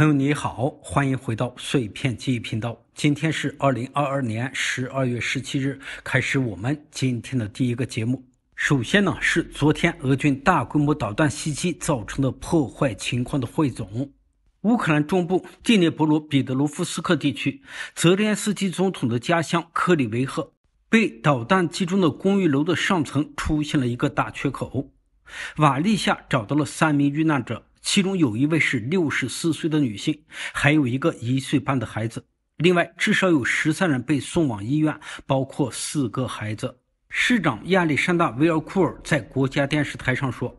朋友你好，欢迎回到碎片记忆频道。今天是二零二二年十二月十七日，开始我们今天的第一个节目。首先呢，是昨天俄军大规模导弹袭击造成的破坏情况的汇总。乌克兰中部第聂波罗彼得罗夫斯克地区，泽连斯基总统的家乡克里维赫被导弹击中的公寓楼的上层出现了一个大缺口，瓦砾下找到了三名遇难者。其中有一位是六十四岁的女性，还有一个一岁半的孩子。另外，至少有十三人被送往医院，包括四个孩子。市长亚历山大·维尔库尔在国家电视台上说：“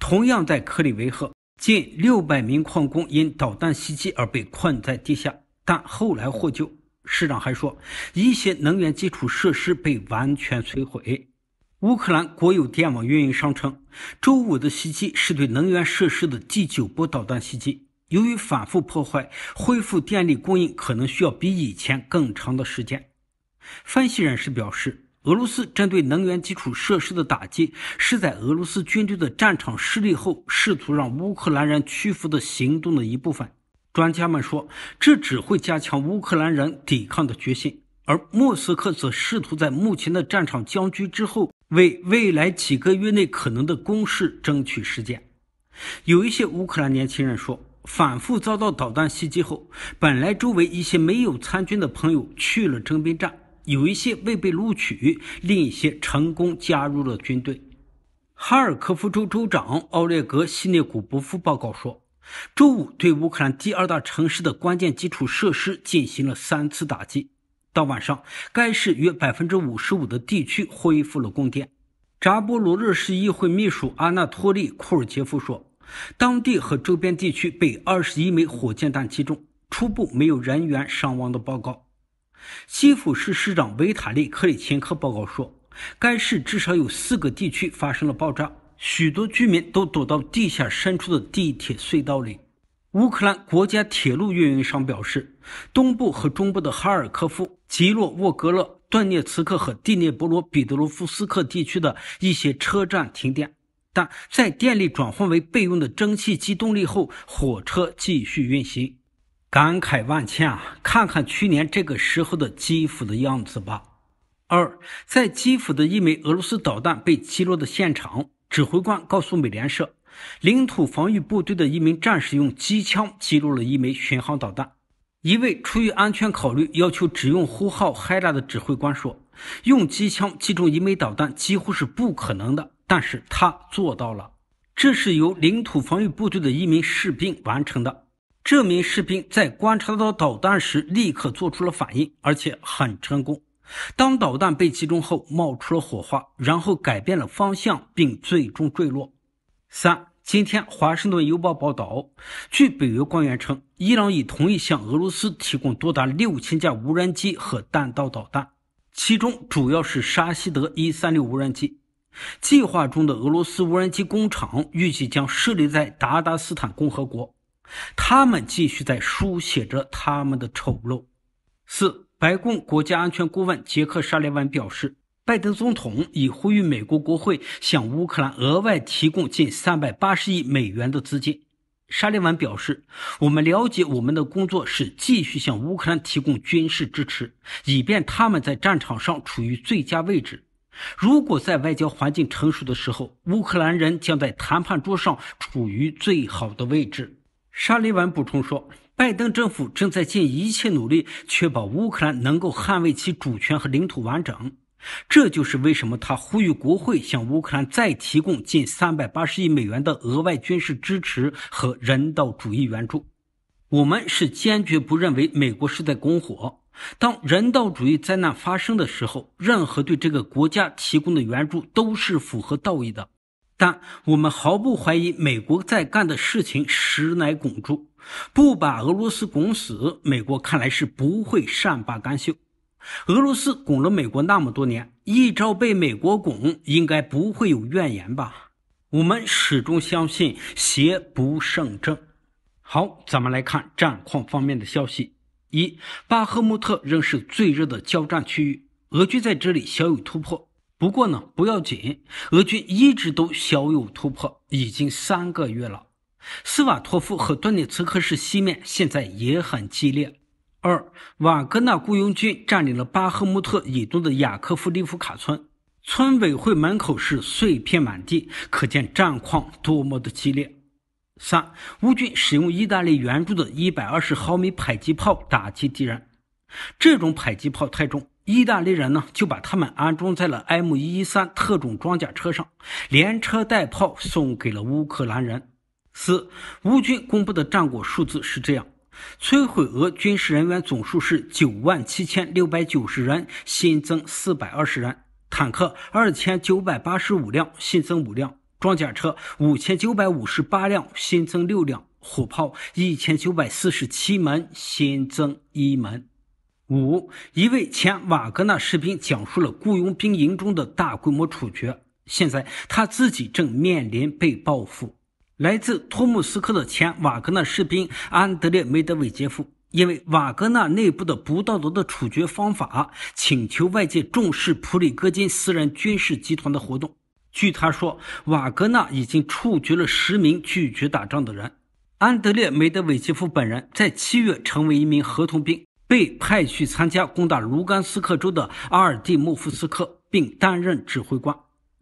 同样在克里维赫，近六百名矿工因导弹袭击而被困在地下，但后来获救。”市长还说，一些能源基础设施被完全摧毁。乌克兰国有电网运营商称，周五的袭击是对能源设施的第九波导弹袭击。由于反复破坏，恢复电力供应可能需要比以前更长的时间。分析人士表示，俄罗斯针对能源基础设施的打击，是在俄罗斯军队的战场失利后，试图让乌克兰人屈服的行动的一部分。专家们说，这只会加强乌克兰人抵抗的决心，而莫斯科则试图在目前的战场僵局之后。为未来几个月内可能的攻势争取时间。有一些乌克兰年轻人说，反复遭到导弹袭击后，本来周围一些没有参军的朋友去了征兵站，有一些未被录取，另一些成功加入了军队。哈尔科夫州州长奥列格·西涅古伯夫报告说，周五对乌克兰第二大城市的关键基础设施进行了三次打击。到晚上，该市约百分之五十五的地区恢复了供电。扎波罗热市议会秘书阿纳托利·库尔杰夫说，当地和周边地区被二十一枚火箭弹击中，初步没有人员伤亡的报告。基辅市市长维塔利·克里钦科报告说，该市至少有四个地区发生了爆炸，许多居民都躲到地下深处的地铁隧道里。乌克兰国家铁路运营商表示，东部和中部的哈尔科夫、基洛沃格勒、顿涅茨克和第聂伯罗彼得罗夫斯克地区的一些车站停电，但在电力转换为备用的蒸汽机动力后，火车继续运行。感慨万千啊！看看去年这个时候的基辅的样子吧。二，在基辅的一枚俄罗斯导弹被击落的现场，指挥官告诉美联社。领土防御部队的一名战士用机枪击落了一枚巡航导弹。一位出于安全考虑要求只用呼号 h e 的指挥官说：“用机枪击中一枚导弹几乎是不可能的，但是他做到了。这是由领土防御部队的一名士兵完成的。这名士兵在观察到导弹时立刻做出了反应，而且很成功。当导弹被击中后，冒出了火花，然后改变了方向，并最终坠落。”三，今天《华盛顿邮报》报道，据北约官员称，伊朗已同意向俄罗斯提供多达六千架无人机和弹道导弹，其中主要是沙希德 E 三六无人机。计划中的俄罗斯无人机工厂预计将设立在达达斯坦共和国。他们继续在书写着他们的丑陋。四，白宫国家安全顾问杰克·沙利文表示。拜登总统已呼吁美国国会向乌克兰额外提供近三百八十亿美元的资金。沙利文表示：“我们了解我们的工作是继续向乌克兰提供军事支持，以便他们在战场上处于最佳位置。如果在外交环境成熟的时候，乌克兰人将在谈判桌上处于最好的位置。”沙利文补充说：“拜登政府正在尽一切努力确保乌克兰能够捍卫其主权和领土完整。”这就是为什么他呼吁国会向乌克兰再提供近三百八十亿美元的额外军事支持和人道主义援助。我们是坚决不认为美国是在拱火。当人道主义灾难发生的时候，任何对这个国家提供的援助都是符合道义的。但我们毫不怀疑，美国在干的事情实乃拱柱。不把俄罗斯拱死，美国看来是不会善罢甘休。俄罗斯拱了美国那么多年，一朝被美国拱，应该不会有怨言吧？我们始终相信邪不胜正。好，咱们来看战况方面的消息。一，巴赫穆特仍是最热的交战区域，俄军在这里小有突破。不过呢，不要紧，俄军一直都小有突破，已经三个月了。斯瓦托夫和顿涅茨克市西面现在也很激烈。二瓦格纳雇佣军占领了巴赫穆特以东的雅科夫利夫卡村，村委会门口是碎片满地，可见战况多么的激烈。三乌军使用意大利援助的一百二十毫米迫击炮打击敌人，这种迫击炮太重，意大利人呢就把它们安装在了 M 1一三特种装甲车上，连车带炮送给了乌克兰人。四乌军公布的战果数字是这样。摧毁俄军事人员总数是九万七千六百九十人，新增四百二十人；坦克二千九百八十五辆，新增五辆；装甲车五千九百五十八辆，新增六辆；火炮一千九百四十七门，新增一门。五一位前瓦格纳士兵讲述了雇佣兵营中的大规模处决，现在他自己正面临被报复。来自托木斯克的前瓦格纳士兵安德烈梅德韦杰夫，因为瓦格纳内部的不道德的处决方法，请求外界重视普里戈金私人军事集团的活动。据他说，瓦格纳已经处决了十名拒绝打仗的人。安德烈梅德韦杰夫本人在七月成为一名合同兵，被派去参加攻打卢甘斯克州的阿尔蒂莫夫斯克，并担任指挥官。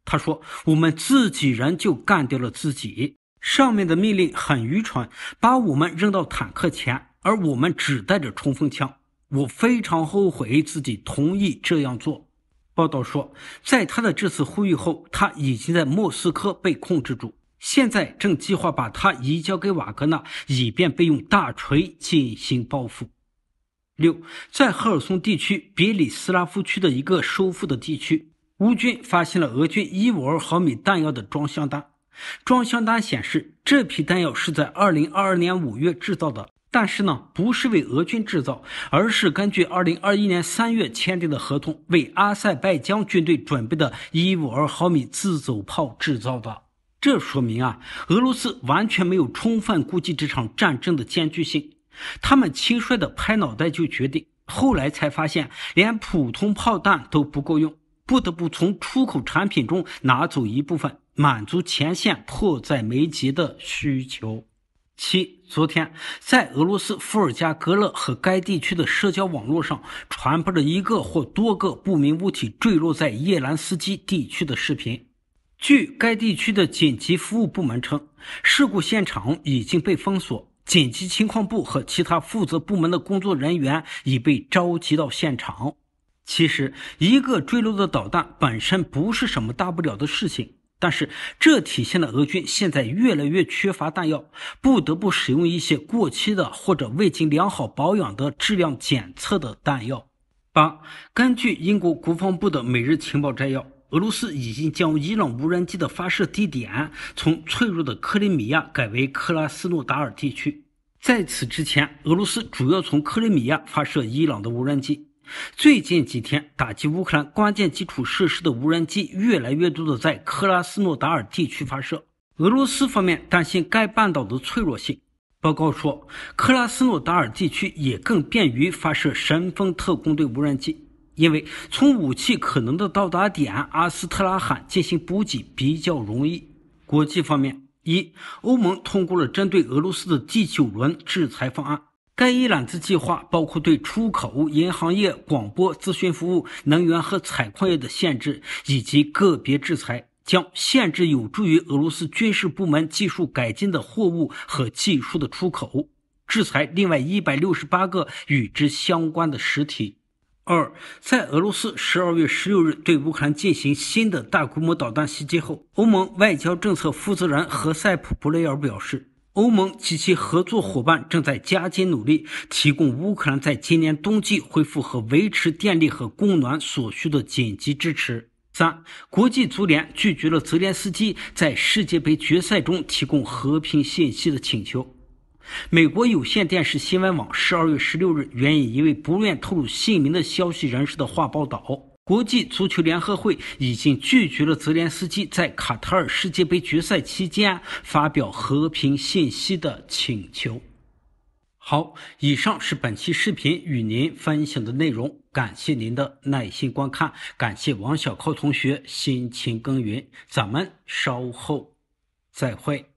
他说：“我们自己人就干掉了自己。”上面的命令很愚蠢，把我们扔到坦克前，而我们只带着冲锋枪。我非常后悔自己同意这样做。报道说，在他的这次呼吁后，他已经在莫斯科被控制住，现在正计划把他移交给瓦格纳，以便被用大锤进行报复。六，在赫尔松地区别里斯拉夫区的一个收复的地区，乌军发现了俄军152毫米弹药的装箱单。装箱单显示，这批弹药是在2022年5月制造的，但是呢，不是为俄军制造，而是根据2021年3月签订的合同，为阿塞拜疆军队准备的152毫米自走炮制造的。这说明啊，俄罗斯完全没有充分估计这场战争的艰巨性，他们轻率地拍脑袋就决定，后来才发现连普通炮弹都不够用，不得不从出口产品中拿走一部分。满足前线迫在眉睫的需求。七，昨天在俄罗斯伏尔加格勒和该地区的社交网络上传播着一个或多个不明物体坠落在叶兰斯基地区的视频。据该地区的紧急服务部门称，事故现场已经被封锁，紧急情况部和其他负责部门的工作人员已被召集到现场。其实，一个坠落的导弹本身不是什么大不了的事情。但是，这体现了俄军现在越来越缺乏弹药，不得不使用一些过期的或者未经良好保养、的质量检测的弹药。八、根据英国国防部的每日情报摘要，俄罗斯已经将伊朗无人机的发射地点从脆弱的克里米亚改为克拉斯诺达尔地区。在此之前，俄罗斯主要从克里米亚发射伊朗的无人机。最近几天，打击乌克兰关键基础设施的无人机越来越多的在克拉斯诺达尔地区发射。俄罗斯方面担心该半岛的脆弱性。报告说，克拉斯诺达尔地区也更便于发射“神风特工队”无人机，因为从武器可能的到达点阿斯特拉罕进行补给比较容易。国际方面，一欧盟通过了针对俄罗斯的第九轮制裁方案。该一揽子计划包括对出口、银行业、广播、咨询服务、能源和采矿业的限制，以及个别制裁，将限制有助于俄罗斯军事部门技术改进的货物和技术的出口，制裁另外一百六十八个与之相关的实体。二，在俄罗斯十二月十六日对乌克兰进行新的大规模导弹袭击后，欧盟外交政策负责人何塞普·布雷尔表示。欧盟及其合作伙伴正在加紧努力，提供乌克兰在今年冬季恢复和维持电力和供暖所需的紧急支持。三，国际足联拒绝了泽连斯基在世界杯决赛中提供和平信息的请求。美国有线电视新闻网十二月十六日援引一位不愿透露姓名的消息人士的话报道。国际足球联合会已经拒绝了泽连斯基在卡塔尔世界杯决赛期间发表和平信息的请求。好，以上是本期视频与您分享的内容，感谢您的耐心观看，感谢王小靠同学辛勤耕耘，咱们稍后再会。